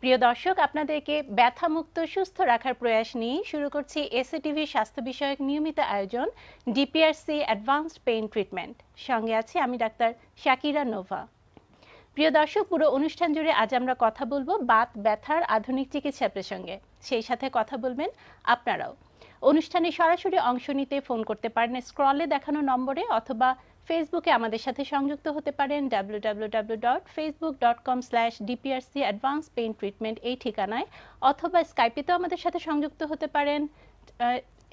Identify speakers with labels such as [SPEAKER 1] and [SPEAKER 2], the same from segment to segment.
[SPEAKER 1] প্রিয় দর্শক আপনাদেরকে ব্যথামুক্ত সুস্থ রাখার প্রয়াস নিয়ে শুরু করছি এসএটিভি স্বাস্থ্য বিষয়ক নিয়মিত আয়োজন ডিপিআরসি অ্যাডভান্সড পেইন ট্রিটমেন্ট সঙ্গে আছি আমি ডাক্তার শাকিরা নোভা প্রিয় দর্শক পুরো অনুষ্ঠান জুড়ে আজ আমরা কথা বলবো বাত ব্যথার আধুনিক চিকিৎসা প্রসঙ্গে সেই সাথে কথা বলবেন আপনারাও অনুষ্ঠানে সরাসরি অংশ নিতে ফোন করতে পারেন স্ক্রলে দেখানো নম্বরে অথবা ফেসবুকে আমাদের সাথে সংযুক্ত হতে পারেন W W W dot Facebook dot com slash DPRC advance treatment এই ঠিকানায় অথবা স্কাইপেতেও আমাদের সাথে সংযুক্ত হতে পারেন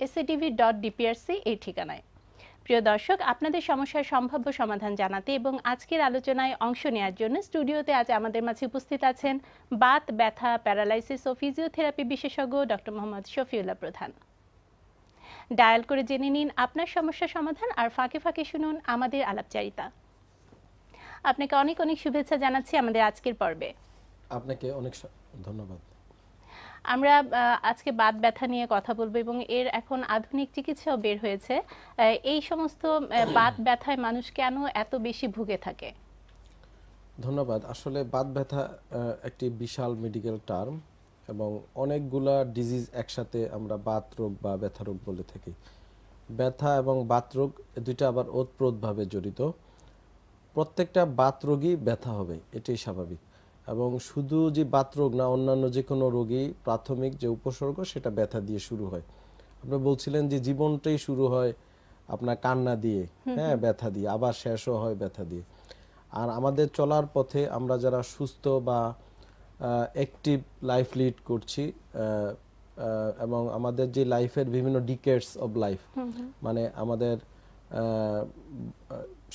[SPEAKER 1] এসএডিভি ডট ডিপিআরসি এই ঠিকানায় প্রিয় দর্শক আপনাদের সমস্যার সম্ভাব্য সমাধান জানাতে এবং আজকের আলোচনায় অংশ নেওয়ার জন্য স্টুডিওতে আজ আমাদের মাঝে উপস্থিত আছেন বাত ব্যথা প্যারালাইসিস ও ফিজিওথেরাপি বিশেষজ্ঞ ডক্টর মোহাম্মদ শফিউল্লাহ প্রধান ডায়াল করে জেনে নিন আপনার সমস্যা সমাধান আর ফাঁকে ফাঁকে শুনুন আমাদের আলাপচারিতা আপনাকে অনেক অনেক শুভেচ্ছা জানাচ্ছি আমাদের আজকের পর্বে
[SPEAKER 2] আপনাকে অনেক ধন্যবাদ
[SPEAKER 1] আমরা আজকে বাত ব্যথা নিয়ে কথা বলবো এবং এর এখন আধুনিক চিকিৎসাও বের হয়েছে এই সমস্ত বাত ব্যথায় মানুষ কেন এত বেশি ভুগে থাকে
[SPEAKER 2] ধন্যবাদ আসলে বাত ব্যথা একটি বিশাল মেডিকেল টার্ম এবং অনেকগুলা ডিজিজ একসাথে আমরা বাত রোগ বা ব্যথা রোগ বলে থাকি ব্যথা এবং বাত রোগ দুইটা আবার ওতপ্রোতভাবে জড়িত প্রত্যেকটা বাত রোগই ব্যথা হবে এটাই স্বাভাবিক এবং শুধু যে বাত রোগ না অন্যান্য যে কোনো রোগী প্রাথমিক যে উপসর্গ সেটা ব্যথা দিয়ে শুরু হয় আপনি বলছিলেন যে জীবনটাই শুরু হয় আপনার কান্না দিয়ে হ্যাঁ ব্যথা দিয়ে আবার শেষও হয় ব্যথা দিয়ে আর আমাদের চলার পথে আমরা যারা সুস্থ বা অ্যাক্টিভ লাইফ লিড করছি এবং আমাদের যে লাইফের বিভিন্ন ডিকেটস অব লাইফ মানে আমাদের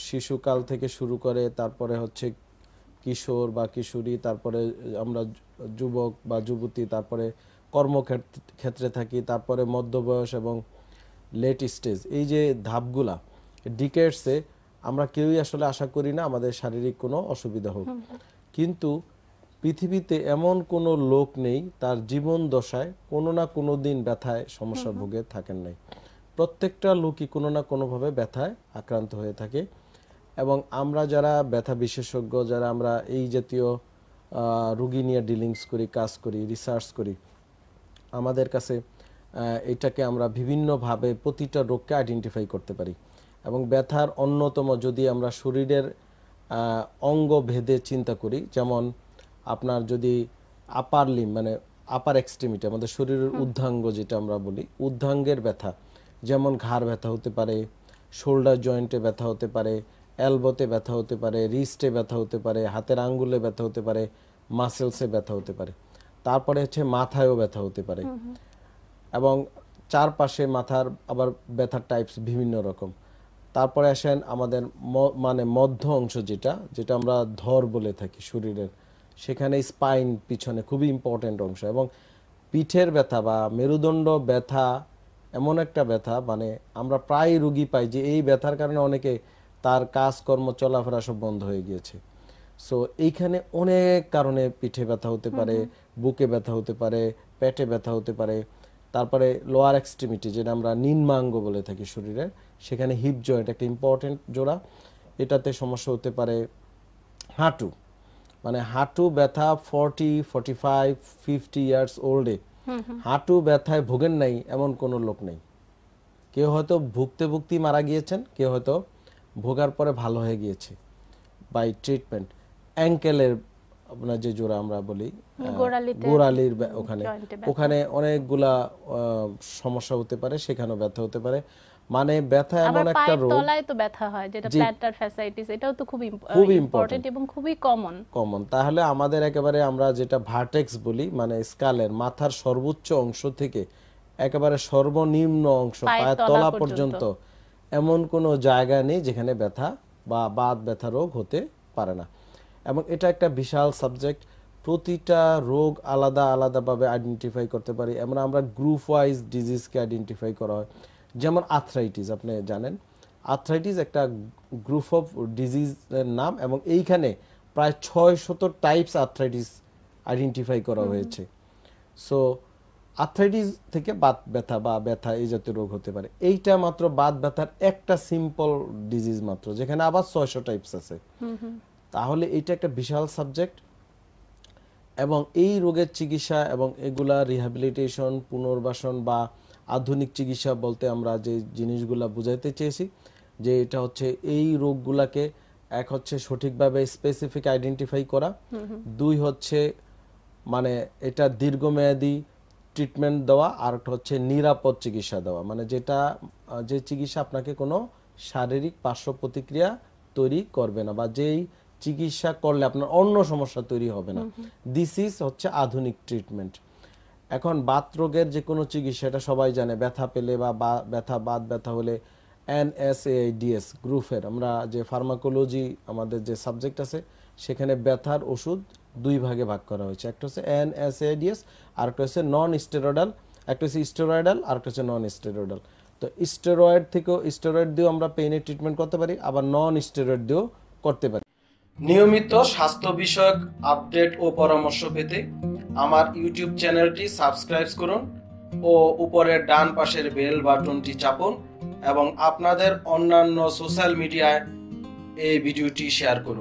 [SPEAKER 2] শিশুকাল থেকে শুরু করে তারপরে হচ্ছে কিশোর বা কিশোরী তারপরে আমরা যুবক বা যুবতী তারপরে কর্মক্ষেত্রে থাকি তারপরে মধ্যবয়স এবং লেট স্টেজ এই যে ধাপগুলা ডিকেটসে আমরা কেউই আসলে আশা করি না আমাদের শারীরিক কোনো অসুবিধা হোক কিন্তু পৃথিবীতে এমন কোনো লোক নেই তার জীবন দশায় কোনো না কোনো দিন ব্যথায় সমস্যা ভোগে থাকেন নাই প্রত্যেকটা লোকই কোনো না কোনোভাবে ব্যথায় আক্রান্ত হয়ে থাকে এবং আমরা যারা ব্যথা বিশেষজ্ঞ যারা আমরা এই জাতীয় রুগী নিয়ে ডিলিংস করি কাজ করি রিসার্চ করি আমাদের কাছে এটাকে আমরা বিভিন্নভাবে প্রতিটা রোগকে আইডেন্টিফাই করতে পারি এবং ব্যথার অন্যতম যদি আমরা শরীরের অঙ্গ ভেদে চিন্তা করি যেমন আপনার যদি আপার লিম মানে আপার এক্সট্রিমিটি আমাদের শরীরের উদ্ধাঙ্গ যেটা আমরা বলি উদ্ধাঙ্গের ব্যথা যেমন ঘাড় ব্যথা হতে পারে শোল্ডার জয়েন্টে ব্যথা হতে পারে অ্যালবোতে ব্যথা হতে পারে রিস্টে ব্যথা হতে পারে হাতের আঙ্গুলে ব্যথা হতে পারে মাসেলসে ব্যথা হতে পারে তারপরে হচ্ছে মাথায়ও ব্যথা হতে পারে এবং চারপাশে মাথার আবার ব্যথার টাইপস বিভিন্ন রকম তারপরে আসেন আমাদের মানে মধ্য অংশ যেটা যেটা আমরা ধর বলে থাকি শরীরের সেখানে স্পাইন পিছনে খুবই ইম্পর্ট্যান্ট অংশ এবং পিঠের ব্যথা বা মেরুদণ্ড ব্যথা এমন একটা ব্যথা মানে আমরা প্রায় রুগী পাই যে এই ব্যথার কারণে অনেকে তার কাজকর্ম চলাফেরা সব বন্ধ হয়ে গিয়েছে সো এইখানে অনেক কারণে পিঠে ব্যথা হতে পারে বুকে ব্যথা হতে পারে পেটে ব্যথা হতে পারে তারপরে লোয়ার এক্সট্রিমিটি যেটা আমরা নিম্নাঙ্গ বলে থাকি শরীরে সেখানে হিপ জয়েন্ট একটা ইম্পর্টেন্ট জোড়া এটাতে সমস্যা হতে পারে হাঁটু মানে হাঁটু ব্যথা forty forty five fifty years ওল্ডে হাঁটু ব্যথায় ভোগেন নাই এমন কোনো লোক নেই কেউ হয়তো ভুগতে ভুগতে মারা গিয়েছেন কেউ হয়তো ভোগার পরে ভালো হয়ে গিয়েছে বাই ট্রিটমেন্ট অ্যাঙ্কেলের আপনার যে জোড়া আমরা বলি গোড়ালির ওখানে ওখানে অনেকগুলা সমস্যা হতে পারে সেখানেও ব্যথা হতে পারে মানে ব্যথা এমন একটা রোগ তলায়
[SPEAKER 1] তো ব্যথা হয় যেটা প্ল্যান্টার ফ্যাসাইটিস এটাও তো খুব খুব ইম্পর্টেন্ট এবং খুবই কমন
[SPEAKER 2] কমন তাহলে আমাদের একেবারে আমরা যেটা ভার্টেক্স বলি মানে স্কালের মাথার সর্বোচ্চ অংশ থেকে একেবারে সর্বনিম্ন অংশ পায়ের তলা পর্যন্ত এমন কোনো জায়গা নেই যেখানে ব্যথা বা বাত ব্যথা রোগ হতে পারে না এবং এটা একটা বিশাল সাবজেক্ট প্রতিটা রোগ আলাদা আলাদাভাবে আইডেন্টিফাই করতে পারি এমন আমরা গ্রুপ ওয়াইজ ডিজিজকে আইডেন্টিফাই করা হয় যেমন আর্থরাইটিস আপনি জানেন আর্থরাইটিস একটা গ্রুপ অফ ডিজিজের নাম এবং এইখানে প্রায় ছয় শত টাইপস আর্থরাইটিস আইডেন্টিফাই করা হয়েছে সো আর্থ্রাইটিস থেকে বাত ব্যথা বা ব্যথা এই জাতীয় রোগ হতে পারে এইটা মাত্র বাত ব্যথার একটা সিম্পল ডিজিজ মাত্র যেখানে আবার ছয়শো টাইপস আছে তাহলে এইটা একটা বিশাল সাবজেক্ট এবং এই রোগের চিকিৎসা এবং এগুলা রিহাবিলিটেশন পুনর্বাসন বা আধুনিক চিকিৎসা বলতে আমরা যে জিনিসগুলো বুঝাইতে চেয়েছি যে এটা হচ্ছে এই রোগগুলাকে এক হচ্ছে সঠিকভাবে স্পেসিফিক আইডেন্টিফাই করা দুই হচ্ছে মানে এটা দীর্ঘমেয়াদী ট্রিটমেন্ট দেওয়া আর একটা হচ্ছে নিরাপদ চিকিৎসা দেওয়া মানে যেটা যে চিকিৎসা আপনাকে কোনো শারীরিক পার্শ্ব প্রতিক্রিয়া তৈরি করবে না বা যেই চিকিৎসা করলে আপনার অন্য সমস্যা তৈরি হবে না দিস ইজ হচ্ছে আধুনিক ট্রিটমেন্ট এখন রোগের যে কোনো চিকিৎসা এটা সবাই জানে ব্যথা পেলে বা ব্যথা বাত ব্যথা হলে এনএসএআইডিএস গ্রুপের আমরা যে ফার্মাকোলজি আমাদের যে সাবজেক্ট আছে সেখানে ব্যথার ওষুধ দুই ভাগে ভাগ করা হয়েছে একটা হচ্ছে আর আরেকটা হচ্ছে নন স্টেরয়েডাল একটা হচ্ছে স্টেরয়েডাল আর একটা হচ্ছে নন স্টেরয়েডাল তো স্টেরয়েড থেকেও স্টেরয়েড দিয়েও আমরা পেইনের ট্রিটমেন্ট করতে পারি আবার নন স্টেরয়েড দিয়েও করতে পারি নিয়মিত স্বাস্থ্য বিষয়ক আপডেট ও পরামর্শ পেতে আমার ইউটিউব চ্যানেলটি সাবস্ক্রাইব করুন ও উপরের ডান পাশের বেল বাটনটি চাপুন এবং আপনাদের অন্যান্য সোশ্যাল মিডিয়ায় এই ভিডিওটি শেয়ার করুন